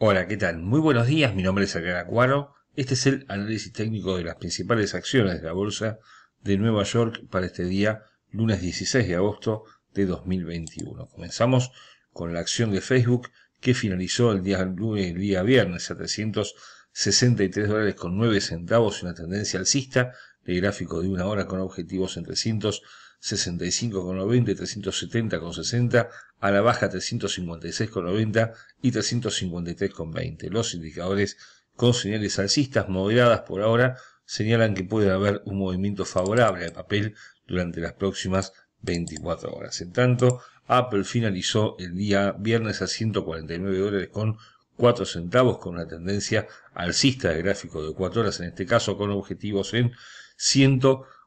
Hola, ¿qué tal? Muy buenos días, mi nombre es Adrián Cuaro. Este es el análisis técnico de las principales acciones de la Bolsa de Nueva York para este día, lunes 16 de agosto de 2021. Comenzamos con la acción de Facebook que finalizó el día, viernes a 363 dólares con 9 centavos, una tendencia alcista de gráfico de una hora con objetivos en 300 65,90 370,60, a la baja 356,90 y 353,20. Los indicadores con señales alcistas moderadas por ahora señalan que puede haber un movimiento favorable al papel durante las próximas 24 horas. En tanto, Apple finalizó el día viernes a 149 dólares con 4 centavos con una tendencia alcista de gráfico de 4 horas, en este caso con objetivos en 100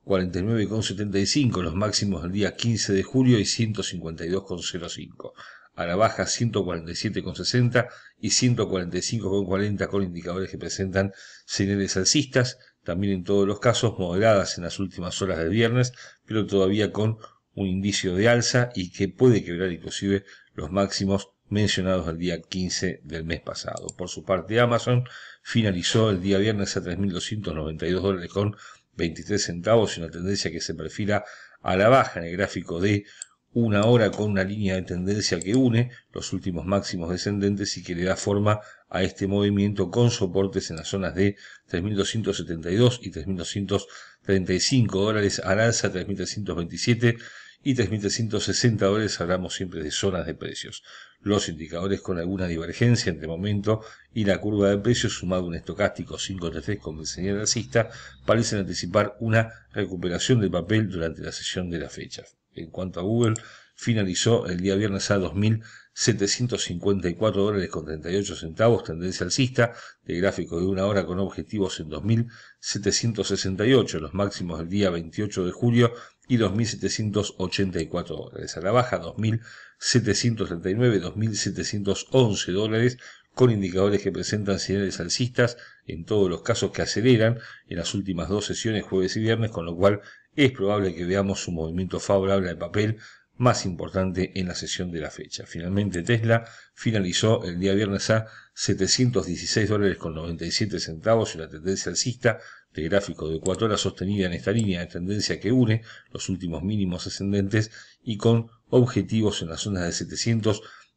49,75 los máximos del día 15 de julio y 152,05. A la baja 147,60 y 145,40 con indicadores que presentan señales alcistas, también en todos los casos moderadas en las últimas horas del viernes, pero todavía con un indicio de alza y que puede quebrar inclusive los máximos mencionados el día 15 del mes pasado. Por su parte, Amazon finalizó el día viernes a 3.292 dólares con 23 centavos y una tendencia que se perfila a la baja en el gráfico de una hora con una línea de tendencia que une los últimos máximos descendentes y que le da forma a este movimiento con soportes en las zonas de 3.272 y 3.235 dólares al alza, 3.327 y 3.360 dólares hablamos siempre de zonas de precios. Los indicadores con alguna divergencia entre momento y la curva de precios, sumado a un estocástico 533 como el señal alcista, parecen anticipar una recuperación del papel durante la sesión de la fecha. En cuanto a Google, finalizó el día viernes a 2.754 dólares con 38 centavos, tendencia alcista, de gráfico de una hora con objetivos en 2.768, los máximos del día 28 de julio y 2.784 dólares. A la baja 2.739, 2.711 dólares con indicadores que presentan señales alcistas en todos los casos que aceleran en las últimas dos sesiones jueves y viernes, con lo cual es probable que veamos un movimiento favorable al papel más importante en la sesión de la fecha. Finalmente Tesla finalizó el día viernes a 716 dólares con 97 centavos en la tendencia alcista de gráfico de 4 horas sostenida en esta línea de tendencia que une los últimos mínimos ascendentes y con objetivos en las zonas de 700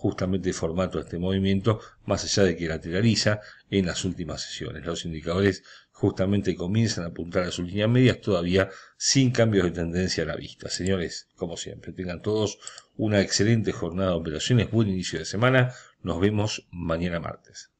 justamente formato de este movimiento, más allá de que lateraliza en las últimas sesiones. Los indicadores justamente comienzan a apuntar a sus líneas medias todavía sin cambios de tendencia a la vista. Señores, como siempre, tengan todos una excelente jornada de operaciones, buen inicio de semana, nos vemos mañana martes.